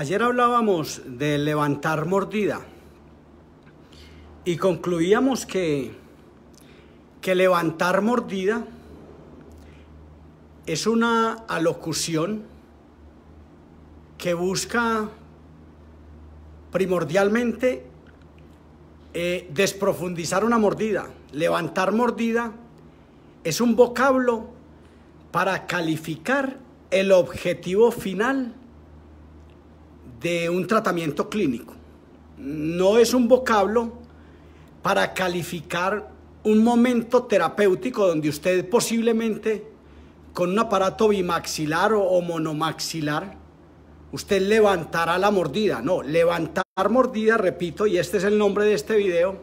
Ayer hablábamos de levantar mordida y concluíamos que, que levantar mordida es una alocución que busca primordialmente eh, desprofundizar una mordida. Levantar mordida es un vocablo para calificar el objetivo final de un tratamiento clínico. No es un vocablo para calificar un momento terapéutico donde usted posiblemente con un aparato bimaxilar o monomaxilar, usted levantará la mordida. No, levantar mordida, repito, y este es el nombre de este video.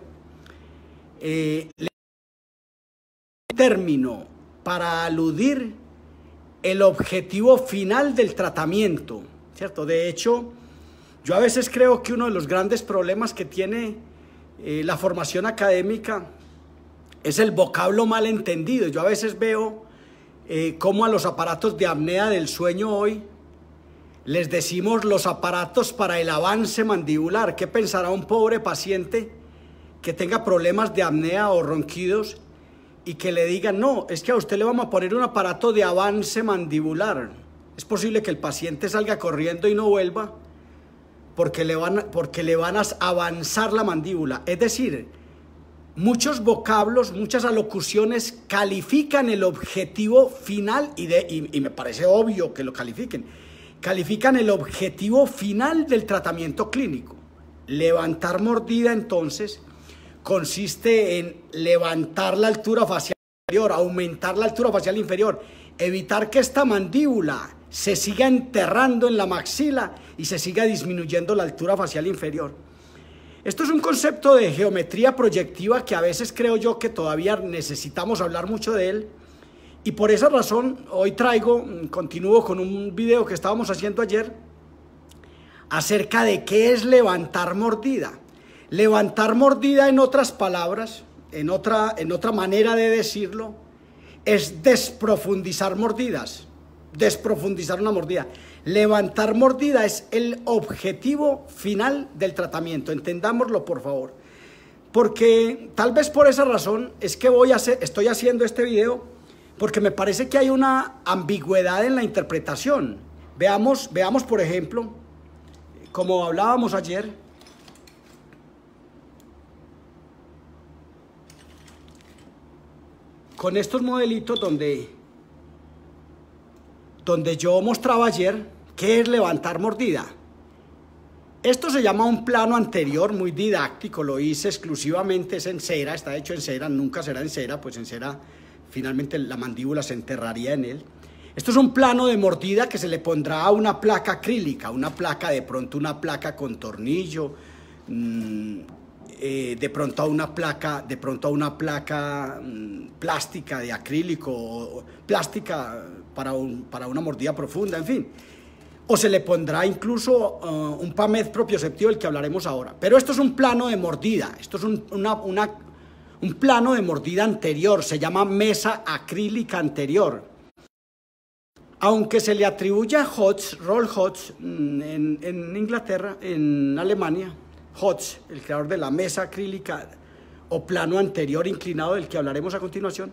Eh, término para aludir el objetivo final del tratamiento, ¿cierto? De hecho, yo a veces creo que uno de los grandes problemas que tiene eh, la formación académica es el vocablo mal entendido. Yo a veces veo eh, cómo a los aparatos de apnea del sueño hoy les decimos los aparatos para el avance mandibular. ¿Qué pensará un pobre paciente que tenga problemas de apnea o ronquidos y que le digan, no, es que a usted le vamos a poner un aparato de avance mandibular? Es posible que el paciente salga corriendo y no vuelva porque le, van, porque le van a avanzar la mandíbula. Es decir, muchos vocablos, muchas alocuciones califican el objetivo final y, de, y me parece obvio que lo califiquen. Califican el objetivo final del tratamiento clínico. Levantar mordida entonces consiste en levantar la altura facial inferior, aumentar la altura facial inferior, evitar que esta mandíbula se siga enterrando en la maxila y se siga disminuyendo la altura facial inferior. Esto es un concepto de geometría proyectiva que a veces creo yo que todavía necesitamos hablar mucho de él. Y por esa razón hoy traigo, mm, continúo con un video que estábamos haciendo ayer acerca de qué es levantar mordida. Levantar mordida en otras palabras, en otra, en otra manera de decirlo, es desprofundizar mordidas. Desprofundizar una mordida. Levantar mordida es el objetivo final del tratamiento. Entendámoslo, por favor. Porque tal vez por esa razón es que voy a estoy haciendo este video porque me parece que hay una ambigüedad en la interpretación. Veamos, veamos por ejemplo, como hablábamos ayer, con estos modelitos donde donde yo mostraba ayer qué es levantar mordida. Esto se llama un plano anterior muy didáctico, lo hice exclusivamente, es en cera, está hecho en cera, nunca será en cera, pues en cera finalmente la mandíbula se enterraría en él. Esto es un plano de mordida que se le pondrá a una placa acrílica, una placa de pronto, una placa con tornillo, mm, eh, de pronto a una placa, de pronto a una placa mm, plástica de acrílico, plástica para, una mordida profunda, en fin. O se le pondrá incluso eh, un PAMED propioceptivo, el que hablaremos ahora. Pero esto es un plano de mordida, esto es un, plano de mordida anterior, se llama mesa acrílica anterior. Aunque se le atribuye a Hodge, Roll Hodge, mm, en, en, Inglaterra, en Alemania, Hodge, el creador de la mesa acrílica o plano anterior inclinado del que hablaremos a continuación,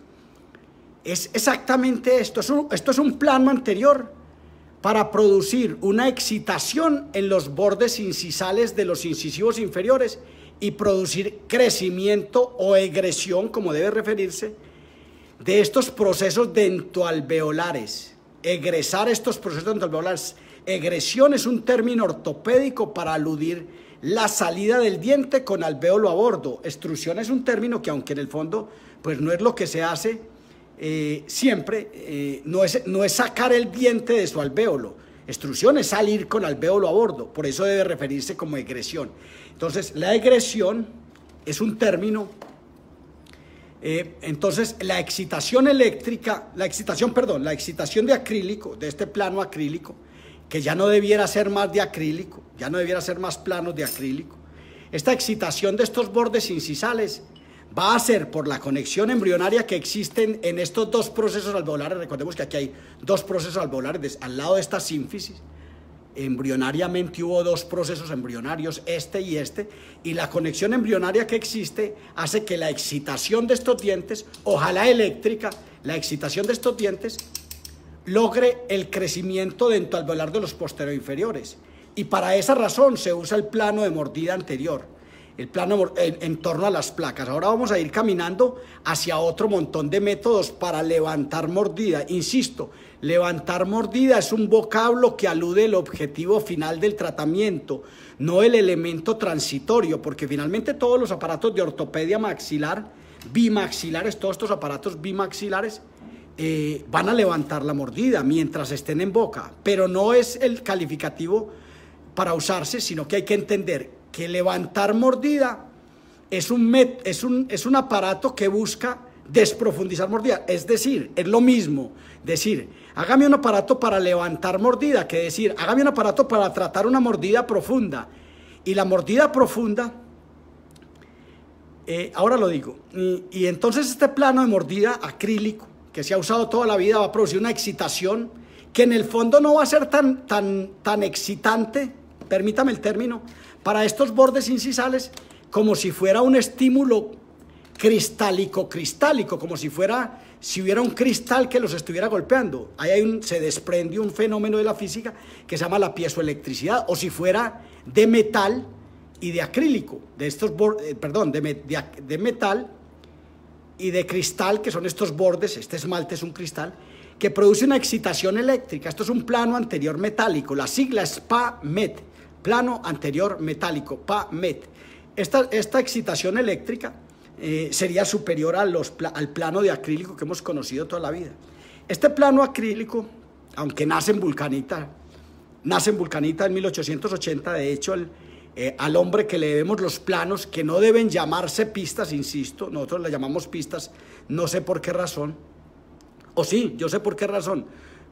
es exactamente esto, esto es un plano anterior para producir una excitación en los bordes incisales de los incisivos inferiores y producir crecimiento o egresión, como debe referirse, de estos procesos dentoalveolares. Egresar estos procesos dentoalveolares. Egresión es un término ortopédico para aludir la salida del diente con alveolo a bordo. Extrusión es un término que, aunque en el fondo, pues no es lo que se hace, eh, siempre eh, no, es, no es sacar el diente de su alvéolo. Extrusión es salir con alvéolo a bordo, por eso debe referirse como egresión. Entonces, la egresión es un término. Eh, entonces, la excitación eléctrica, la excitación, perdón, la excitación de acrílico, de este plano acrílico, que ya no debiera ser más de acrílico, ya no debiera ser más planos de acrílico. Esta excitación de estos bordes incisales va a ser por la conexión embrionaria que existen en estos dos procesos alveolares. Recordemos que aquí hay dos procesos alveolares. Al lado de esta sínfisis, embrionariamente hubo dos procesos embrionarios, este y este, y la conexión embrionaria que existe hace que la excitación de estos dientes, ojalá eléctrica, la excitación de estos dientes logre el crecimiento dentro alveolar de los posteriores inferiores. Y para esa razón se usa el plano de mordida anterior el plano en, torno a las placas. Ahora vamos a ir caminando hacia otro montón de métodos para levantar mordida. Insisto, levantar mordida es un vocablo que alude el objetivo final del tratamiento, no el elemento transitorio, porque finalmente todos los aparatos de ortopedia maxilar, bimaxilares, todos estos aparatos bimaxilares, eh, van a levantar la mordida mientras estén en boca, pero no es el calificativo para usarse, sino que hay que entender que levantar mordida es un, es un, es un aparato que busca desprofundizar mordida. Es decir, es lo mismo decir, hágame un aparato para levantar mordida, que decir, hágame un aparato para tratar una mordida profunda. Y la mordida profunda, eh, ahora lo digo, y, entonces este plano de mordida acrílico que se ha usado toda la vida va a producir una excitación que en el fondo no va a ser tan, tan, tan excitante, permítame el término, para estos bordes incisales como si fuera un estímulo cristálico, cristálico, como si fuera, si hubiera un cristal que los estuviera golpeando. Ahí se desprende un fenómeno de la física que se llama la piezoelectricidad, o si fuera de metal y de acrílico, de estos, bordes, eh, perdón, de, metal y de cristal, que son estos bordes, este esmalte es un cristal, que produce una excitación eléctrica. Esto es un plano anterior metálico, la sigla es met plano anterior metálico, PA-MET. Esta, excitación eléctrica eh, sería superior los, al plano de acrílico que hemos conocido toda la vida. Este plano acrílico, aunque nace en Vulcanita, nace en Vulcanita en 1880, de hecho, eh, al hombre que le debemos los planos, que no deben llamarse pistas, insisto, nosotros le llamamos pistas, no sé por qué razón, o sí, yo sé por qué razón,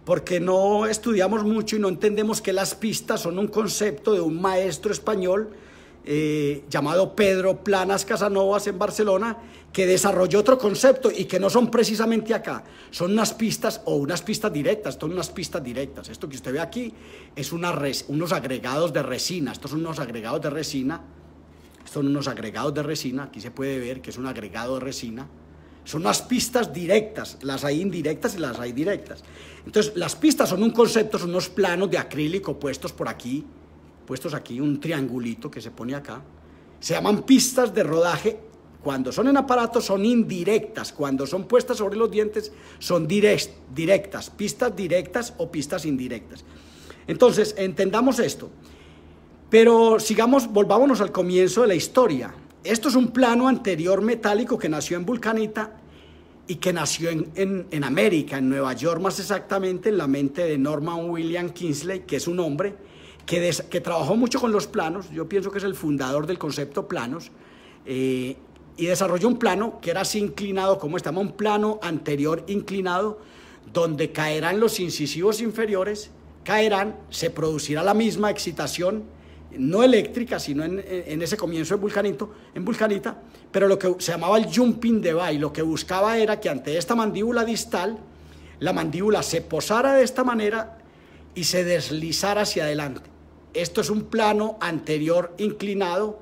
porque no estudiamos mucho y no entendemos que las pistas son un concepto de un maestro español eh, llamado Pedro Planas Casanovas en Barcelona, que desarrolló otro concepto y que no son precisamente acá, son unas pistas o unas pistas directas, son unas pistas directas. Esto que usted ve aquí es unos agregados de resina, estos son unos agregados de resina, estos son unos agregados de resina, aquí se puede ver que es un agregado de resina, son unas pistas directas, las hay indirectas y las hay directas. Entonces, las pistas son un concepto, son unos planos de acrílico puestos por aquí, puestos aquí, un triangulito que se pone acá. Se llaman pistas de rodaje. Cuando son en aparato son indirectas, cuando son puestas sobre los dientes son directas, pistas directas o pistas indirectas. Entonces, entendamos esto. Pero sigamos, volvámonos al comienzo de la historia. Esto es un plano anterior metálico que nació en vulcanita y que nació en, América, en Nueva York más exactamente, en la mente de Norman William Kingsley, que es un hombre que, que trabajó mucho con los planos, yo pienso que es el fundador del concepto planos, eh, y desarrolló un plano que era así inclinado como estamos, un plano anterior inclinado, donde caerán los incisivos inferiores, caerán, se producirá la misma excitación no eléctrica, sino en, ese comienzo en Vulcanito, en Vulcanita, pero lo que se llamaba el jumping de Bay, lo que buscaba era que ante esta mandíbula distal, la mandíbula se posara de esta manera y se deslizara hacia adelante. Esto es un plano anterior inclinado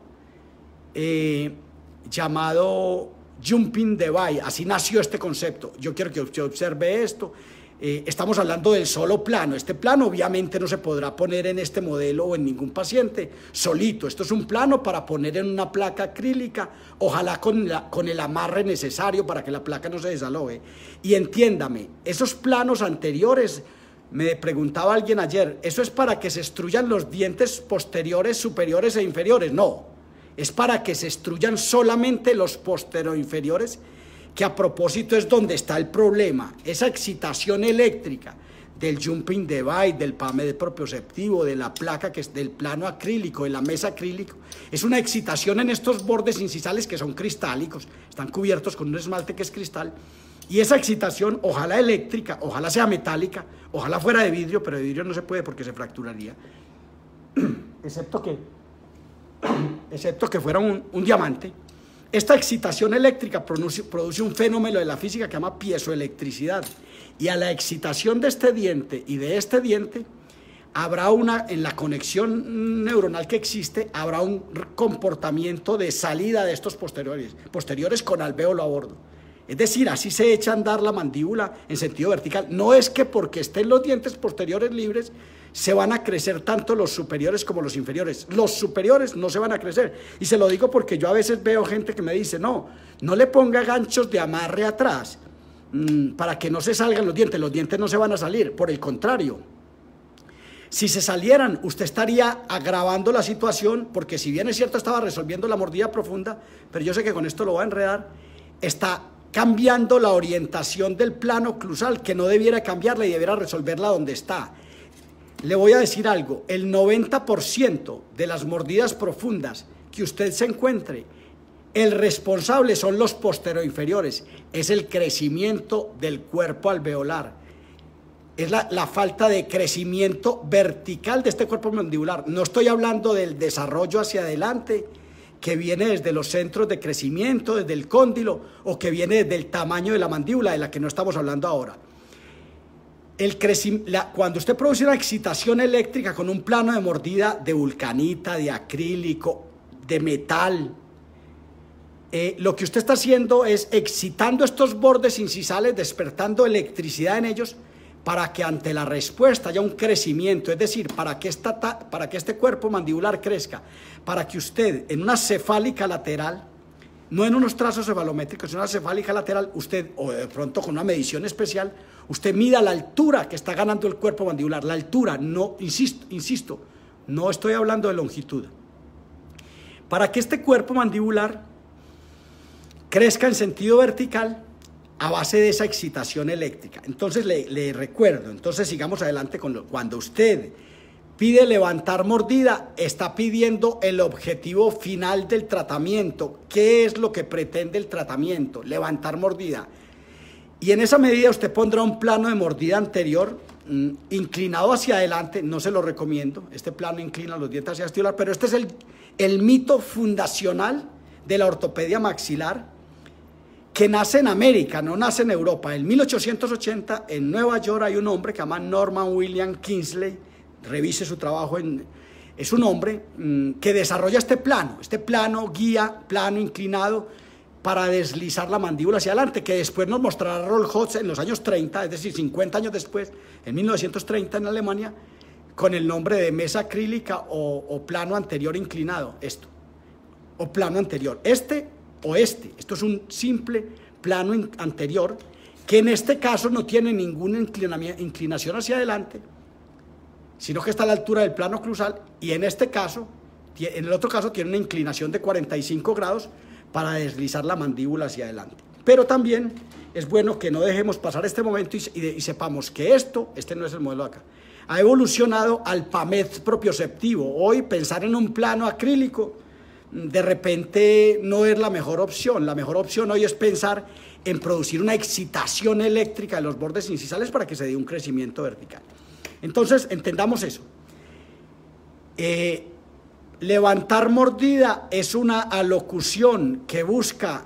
eh, llamado jumping de Bay. Así nació este concepto. Yo quiero que usted observe esto eh, estamos hablando del solo plano. Este plano obviamente no se podrá poner en este modelo o en ningún paciente solito. Esto es un plano para poner en una placa acrílica, ojalá con, el amarre necesario para que la placa no se desaloje. Y entiéndame, esos planos anteriores, me preguntaba alguien ayer, ¿eso es para que se estruyan los dientes posteriores, superiores e inferiores? No, es para que se estruyan solamente los posteroinferiores inferiores que a propósito es donde está el problema, esa excitación eléctrica del jumping device, del PAME propioceptivo, de la placa que es del plano acrílico, de la mesa acrílico. Es una excitación en estos bordes incisales que son cristálicos, están cubiertos con un esmalte que es cristal. Y esa excitación, ojalá eléctrica, ojalá sea metálica, ojalá fuera de vidrio, pero de vidrio no se puede porque se fracturaría. Excepto que, excepto que fuera un, un diamante. Esta excitación eléctrica produce un fenómeno de la física que se llama piezoelectricidad. Y a la excitación de este diente y de este diente, habrá una, en la conexión neuronal que existe, habrá un comportamiento de salida de estos posteriores, posteriores con alveolo a bordo. Es decir, así se echa a andar la mandíbula en sentido vertical. No es que porque estén los dientes posteriores libres, se van a crecer tanto los superiores como los inferiores. Los superiores no se van a crecer. Y se lo digo porque yo a veces veo gente que me dice, no, no le ponga ganchos de amarre atrás mm, para que no se salgan los dientes. Los dientes no se van a salir, por el contrario. Si se salieran, usted estaría agravando la situación, porque si bien es cierto estaba resolviendo la mordida profunda, pero yo sé que con esto lo va a enredar, está cambiando la orientación del plano clusal, que no debiera cambiarla y debiera resolverla donde está. Le voy a decir algo, el 90% de las mordidas profundas que usted se encuentre, el responsable son los inferiores. es el crecimiento del cuerpo alveolar, es la, falta de crecimiento vertical de este cuerpo mandibular. No estoy hablando del desarrollo hacia adelante que viene desde los centros de crecimiento, desde el cóndilo o que viene del tamaño de la mandíbula, de la que no estamos hablando ahora el cuando usted produce una excitación eléctrica con un plano de mordida de vulcanita, de acrílico, de metal, eh, lo que usted está haciendo es excitando estos bordes incisales, despertando electricidad en ellos para que ante la respuesta haya un crecimiento, es decir, para que, esta, para que este cuerpo mandibular crezca, para que usted en una cefálica lateral no en unos trazos cefalométricos, en una cefálica lateral, usted, o de pronto con una medición especial, usted mida la altura que está ganando el cuerpo mandibular, la altura, no, insisto, insisto, no estoy hablando de longitud. Para que este cuerpo mandibular crezca en sentido vertical a base de esa excitación eléctrica. Entonces le, recuerdo, entonces sigamos adelante con lo, cuando usted pide levantar mordida, está pidiendo el objetivo final del tratamiento. ¿Qué es lo que pretende el tratamiento? Levantar mordida. Y en esa medida usted pondrá un plano de mordida anterior mm, inclinado hacia adelante, no se lo recomiendo, este plano inclina los dientes hacia axilar, pero este es el, el mito fundacional de la ortopedia maxilar que nace en América, no nace en Europa. En 1880 en Nueva York hay un hombre que se llama Norman William Kingsley, revise su trabajo en, es un hombre mm, que desarrolla este plano, este plano guía, plano inclinado para deslizar la mandíbula hacia adelante, que después nos mostrará Roll Hotz en los años 30, es decir, 50 años después, en 1930 en Alemania, con el nombre de mesa acrílica o plano anterior inclinado, esto, o plano anterior, este o este, esto es un simple plano anterior, que en este caso no tiene ninguna inclinación hacia adelante, sino que está a la altura del plano cruzal y en este caso, en el otro caso tiene una inclinación de 45 grados para deslizar la mandíbula hacia adelante. Pero también es bueno que no dejemos pasar este momento y, sepamos que esto, este no es el modelo de acá, ha evolucionado al PAMET propioceptivo. Hoy pensar en un plano acrílico mm, de repente no es la mejor opción. La mejor opción hoy es pensar en producir una excitación eléctrica en los bordes incisales para que se dé un crecimiento vertical. Entonces, entendamos eso. Eh, levantar mordida es una alocución que busca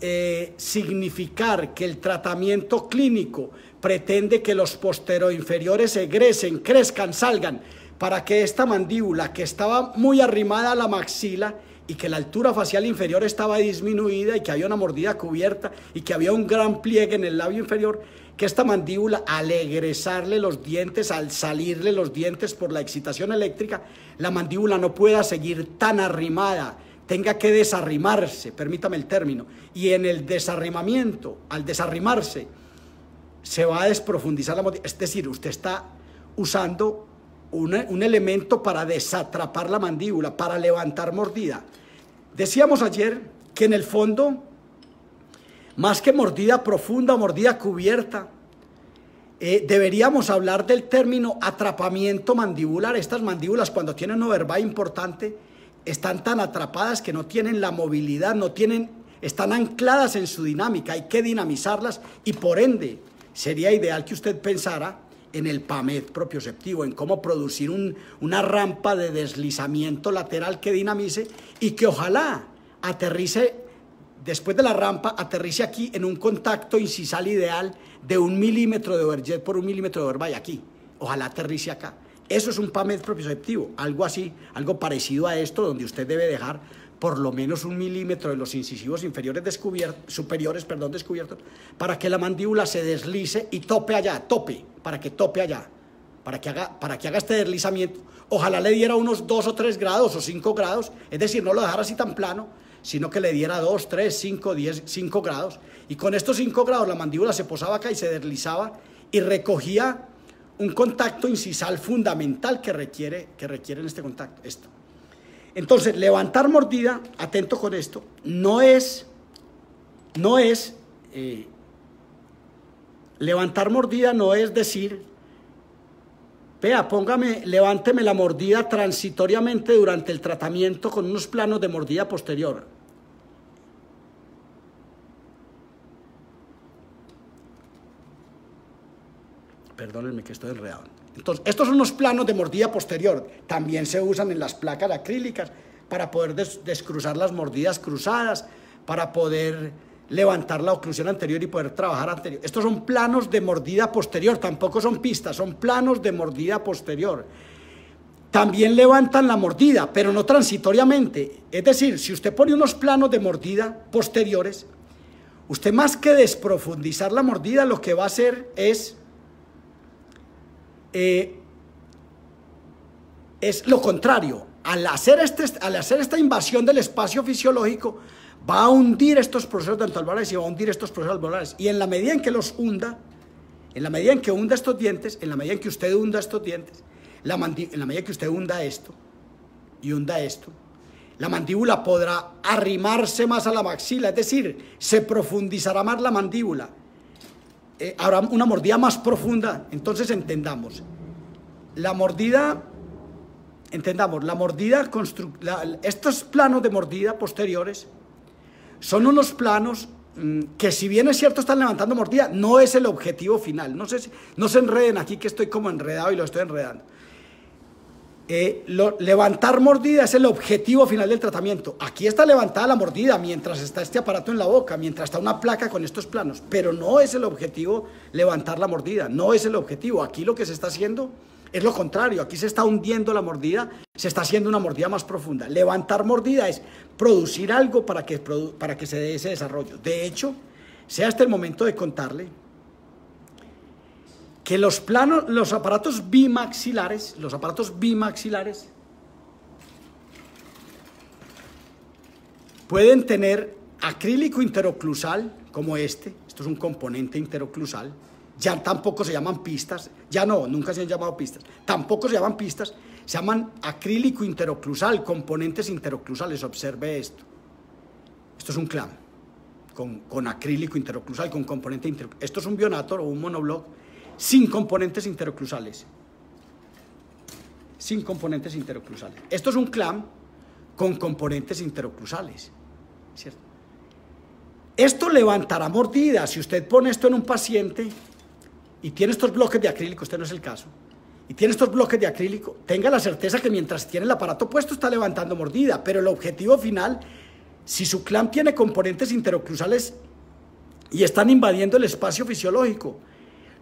eh, significar que el tratamiento clínico pretende que los posteroinferiores egresen, crezcan, salgan, para que esta mandíbula que estaba muy arrimada a la maxila y que la altura facial inferior estaba disminuida y que había una mordida cubierta y que había un gran pliegue en el labio inferior, que esta mandíbula al egresarle los dientes, al salirle los dientes por la excitación eléctrica, la mandíbula no pueda seguir tan arrimada, tenga que desarrimarse, permítame el término, y en el desarrimamiento, al desarrimarse, se va a desprofundizar la mordida, Es decir, usted está usando un, un elemento para desatrapar la mandíbula, para levantar mordida. Decíamos ayer que en el fondo más que mordida profunda mordida cubierta. Eh, deberíamos hablar del término atrapamiento mandibular. Estas mandíbulas cuando tienen un verbal importante están tan atrapadas que no tienen la movilidad, no tienen, están ancladas en su dinámica. Hay que dinamizarlas y por ende sería ideal que usted pensara en el PAMED propioceptivo, en cómo producir una rampa de deslizamiento lateral que dinamice y que ojalá aterrice después de la rampa, aterrice aquí en un contacto incisal ideal de un milímetro de overjet por un milímetro de overbite aquí. Ojalá aterrice acá. Eso es un PAMED propioceptivo, algo así, algo parecido a esto, donde usted debe dejar por lo menos un milímetro de los incisivos inferiores descubiertos, superiores perdón, descubiertos, para que la mandíbula se deslice y tope allá, tope, para que tope allá, para que haga, para que haga este deslizamiento. Ojalá le diera unos 2 o 3 grados o 5 grados, es decir, no lo dejara así tan plano, sino que le diera 2, 3, 5, 10, 5 grados. Y con estos 5 grados la mandíbula se posaba acá y se deslizaba y recogía un contacto incisal fundamental que requiere, que requiere en este contacto. Esto. Entonces, levantar mordida, atento con esto, no es, no es, eh, levantar mordida no es decir, vea, póngame, levánteme la mordida transitoriamente durante el tratamiento con unos planos de mordida posterior. que estoy Entonces, estos son los planos de mordida posterior. También se usan en las placas acrílicas para poder descruzar las mordidas cruzadas, para poder levantar la oclusión anterior y poder trabajar anterior. Estos son planos de mordida posterior, tampoco son pistas, son planos de mordida posterior. También levantan la mordida, pero no transitoriamente. Es decir, si usted pone unos planos de mordida posteriores, usted más que desprofundizar la mordida, lo que va a hacer es eh, es lo contrario. Al hacer, este, hacer esta invasión del espacio fisiológico, va a hundir estos procesos dentales y va a hundir estos procesos alveolares. Y en la medida en que los hunda, en la medida en que hunda estos dientes, en la medida en que usted hunda estos dientes, la en la medida en que usted hunda esto y hunda esto, la mandíbula podrá arrimarse más a la maxila, es decir, se profundizará más la mandíbula. Eh, habrá una mordida más profunda. Entonces entendamos, la mordida, entendamos, la mordida, estos planos de mordida posteriores son unos planos mm, que si bien es cierto están levantando mordida, no es el objetivo final. No, no se enreden aquí que estoy como enredado y lo estoy enredando. Eh, levantar mordida es el objetivo final del tratamiento. Aquí está levantada la mordida mientras está este aparato en la boca, mientras está una placa con estos planos, pero no es el objetivo levantar la mordida, no es el objetivo. Aquí lo que se está haciendo es lo contrario, aquí se está hundiendo la mordida, se está haciendo una mordida más profunda. Levantar mordida es producir algo para que, para que se dé ese desarrollo. De hecho, sea hasta este el momento de contarle que los, planos, los aparatos bimaxilares, los aparatos bimaxilares pueden tener acrílico interoclusal como este, esto es un componente interoclusal, ya tampoco se llaman pistas, ya no, nunca se han llamado pistas, tampoco se llaman pistas, se llaman acrílico interoclusal, componentes interoclusales, observe esto. Esto es un clam, con, acrílico interoclusal, con componente interoclusal. Esto es un bionator o un monobloc sin componentes interoclusales. Sin componentes interoclusales. Esto es un clam con componentes interoclusales, ¿cierto? Esto levantará mordidas. Si usted pone esto en un paciente, y tiene estos bloques de acrílico, este no es el caso, y tiene estos bloques de acrílico, tenga la certeza que mientras tiene el aparato puesto está levantando mordida, pero el objetivo final, si su clan tiene componentes interocruzales y están invadiendo el espacio fisiológico,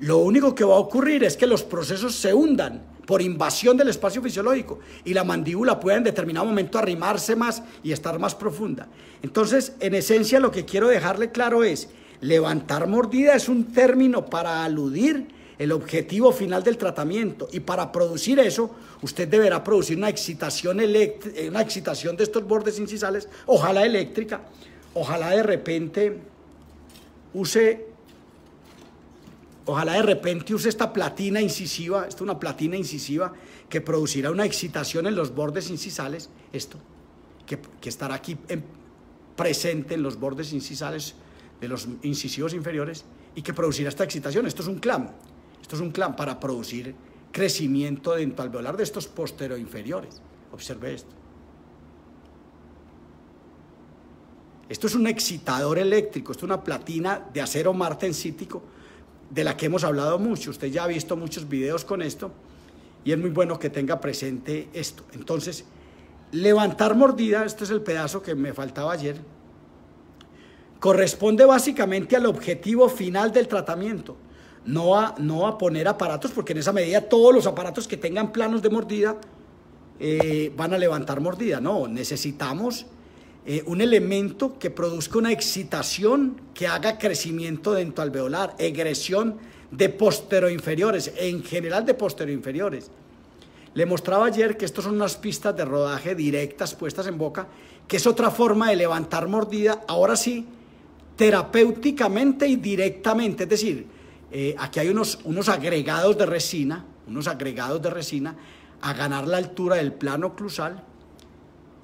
lo único que va a ocurrir es que los procesos se hundan por invasión del espacio fisiológico y la mandíbula puede en determinado momento arrimarse más y estar más profunda. Entonces, en esencia, lo que quiero dejarle claro es, Levantar mordida es un término para aludir el objetivo final del tratamiento. Y para producir eso, usted deberá producir una excitación, eh, una excitación de estos bordes incisales, ojalá eléctrica, ojalá de repente use, ojalá de repente use esta platina incisiva, esta una platina incisiva que producirá una excitación en los bordes incisales, esto, que, estará aquí presente en los bordes incisales de los incisivos inferiores y que producirá esta excitación. Esto es un clam. Esto es un clam para producir crecimiento dentalveolar de estos postero inferiores. Observe esto. Esto es un excitador eléctrico, esto es una platina de acero martensítico de la que hemos hablado mucho. Usted ya ha visto muchos videos con esto y es muy bueno que tenga presente esto. Entonces, levantar mordida, esto es el pedazo que me faltaba ayer, corresponde básicamente al objetivo final del tratamiento. No a, no a poner aparatos, porque en esa medida todos los aparatos que tengan planos de mordida eh, van a levantar mordida. No, necesitamos eh, un elemento que produzca una excitación que haga crecimiento alveolar, egresión de inferiores, en general de inferiores. Le mostraba ayer que estas son unas pistas de rodaje directas puestas en boca, que es otra forma de levantar mordida, ahora sí, terapéuticamente y directamente. Es decir, eh, aquí hay unos, unos agregados de resina, unos agregados de resina, a ganar la altura del plano clusal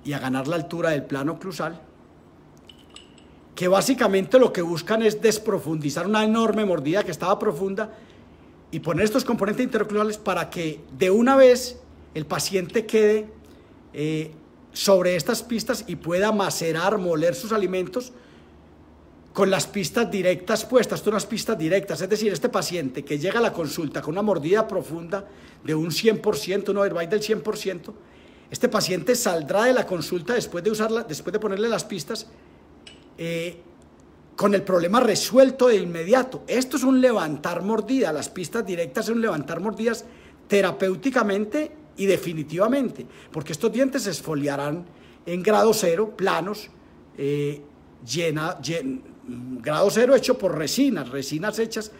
y a ganar la altura del plano clusal, que básicamente lo que buscan es desprofundizar una enorme mordida que estaba profunda y poner estos componentes interoclusales para que de una vez el paciente quede eh, sobre estas pistas y pueda macerar, moler sus alimentos con las pistas directas puestas, las pistas directas. Es decir, este paciente que llega a la consulta con una mordida profunda de un 100%, un overbite del 100%, este paciente saldrá de la consulta después de, usarla, después de ponerle las pistas eh, con el problema resuelto de inmediato. Esto es un levantar mordida. Las pistas directas son levantar mordidas terapéuticamente y definitivamente, porque estos dientes se esfoliarán en grado cero, planos, eh, llena, grado cero hecho por resinas, resinas hechas,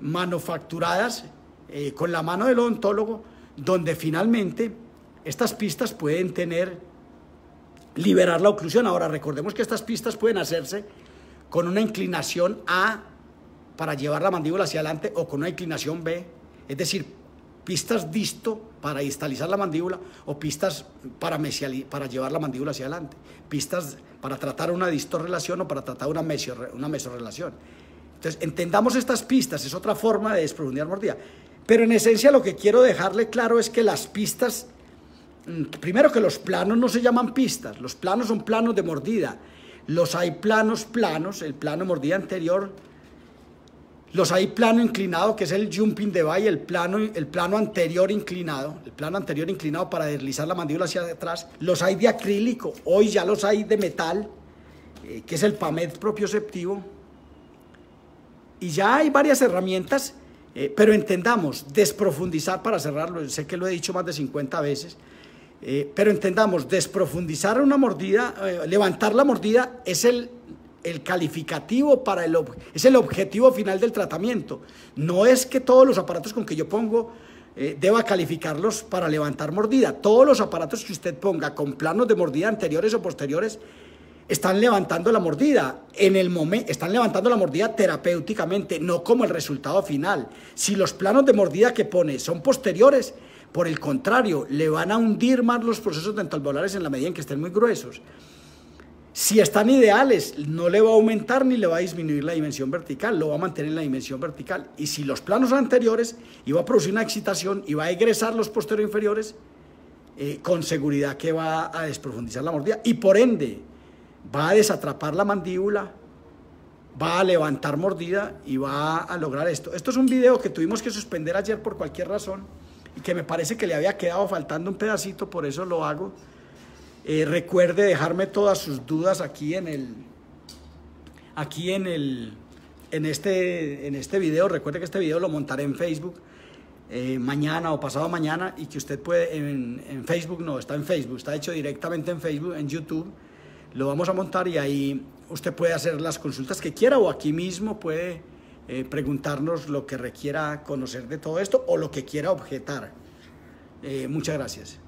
manufacturadas eh, con la mano del odontólogo, donde finalmente estas pistas pueden tener, liberar la oclusión. Ahora, recordemos que estas pistas pueden hacerse con una inclinación A para llevar la mandíbula hacia adelante o con una inclinación B, es decir, pistas disto para distalizar la mandíbula o pistas para, para llevar la mandíbula hacia adelante, pistas para tratar una distorrelación o para tratar una, una mesorrelación. Entonces, entendamos estas pistas, es otra forma de desprofundar mordida. Pero en esencia lo que quiero dejarle claro es que las pistas, mm, primero que los planos no se llaman pistas, los planos son planos de mordida. Los hay planos planos, el plano mordida anterior, los hay plano inclinado, que es el jumping de el plano, el plano anterior inclinado, el plano anterior inclinado para deslizar la mandíbula hacia atrás. Los hay de acrílico, hoy ya los hay de metal, eh, que es el PAMED propioceptivo. Y ya hay varias herramientas, eh, pero entendamos, desprofundizar para cerrarlo, sé que lo he dicho más de 50 veces, eh, pero entendamos, desprofundizar una mordida, levantar la mordida es el el calificativo para el es el objetivo final del tratamiento. No es que todos los aparatos con que yo pongo eh, deba calificarlos para levantar mordida. Todos los aparatos que usted ponga con planos de mordida anteriores o posteriores están levantando la mordida en el están levantando la mordida terapéuticamente, no como el resultado final. Si los planos de mordida que pone son posteriores, por el contrario, le van a hundir más los procesos dentalbolares en la medida en que estén muy gruesos. Si están ideales, no le va a aumentar ni le va a disminuir la dimensión vertical, lo va a mantener en la dimensión vertical. Y si los planos anteriores iba a producir una excitación y va a egresar los posteriores e inferiores, eh, con seguridad que va a desprofundizar la mordida y por ende va a desatrapar la mandíbula, va a levantar mordida y va a lograr esto. Esto es un video que tuvimos que suspender ayer por cualquier razón y que me parece que le había quedado faltando un pedacito, por eso lo hago. Eh, recuerde dejarme todas sus dudas aquí en el aquí en el en este en este video. Recuerde que este video lo montaré en Facebook eh, mañana o pasado mañana y que usted puede en, Facebook no está en Facebook está hecho directamente en Facebook en YouTube lo vamos a montar y ahí usted puede hacer las consultas que quiera o aquí mismo puede eh, preguntarnos lo que requiera conocer de todo esto o lo que quiera objetar. muchas gracias.